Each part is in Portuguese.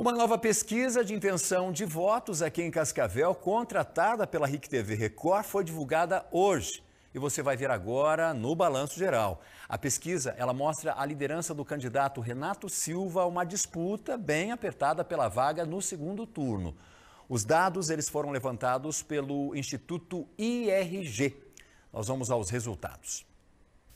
Uma nova pesquisa de intenção de votos aqui em Cascavel, contratada pela RIC TV Record, foi divulgada hoje. E você vai ver agora no Balanço Geral. A pesquisa ela mostra a liderança do candidato Renato Silva a uma disputa bem apertada pela vaga no segundo turno. Os dados eles foram levantados pelo Instituto IRG. Nós vamos aos resultados.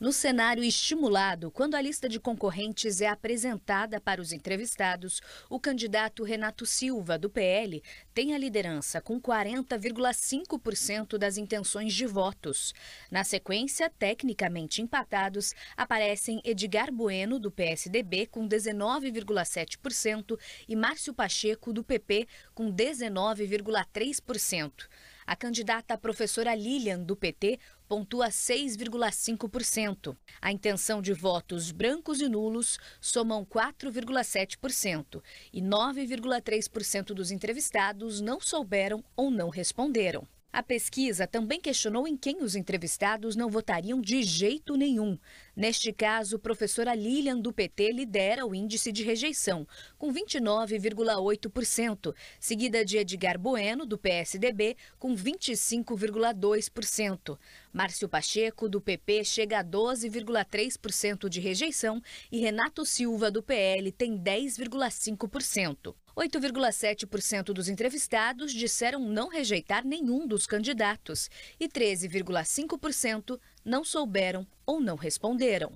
No cenário estimulado, quando a lista de concorrentes é apresentada para os entrevistados, o candidato Renato Silva, do PL, tem a liderança com 40,5% das intenções de votos. Na sequência, tecnicamente empatados, aparecem Edgar Bueno, do PSDB, com 19,7% e Márcio Pacheco, do PP, com 19,3%. A candidata professora Lilian, do PT, pontua 6,5%. A intenção de votos brancos e nulos somam 4,7% e 9,3% dos entrevistados não souberam ou não responderam. A pesquisa também questionou em quem os entrevistados não votariam de jeito nenhum. Neste caso, professora Lilian do PT lidera o índice de rejeição, com 29,8%, seguida de Edgar Bueno, do PSDB, com 25,2%. Márcio Pacheco, do PP, chega a 12,3% de rejeição e Renato Silva, do PL, tem 10,5%. 8,7% dos entrevistados disseram não rejeitar nenhum dos candidatos e 13,5% não souberam ou não responderam.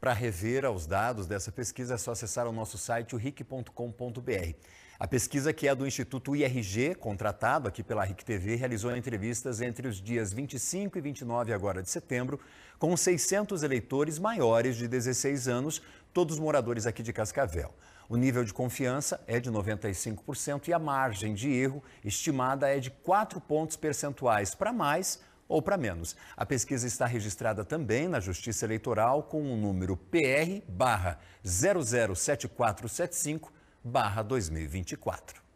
Para rever aos dados dessa pesquisa, é só acessar o nosso site, ric.com.br. A pesquisa, que é do Instituto IRG, contratado aqui pela RIC TV, realizou entrevistas entre os dias 25 e 29 agora de setembro, com 600 eleitores maiores de 16 anos, todos moradores aqui de Cascavel. O nível de confiança é de 95% e a margem de erro estimada é de 4 pontos percentuais para mais ou para menos. A pesquisa está registrada também na Justiça Eleitoral com o número PR barra 007475 barra 2024.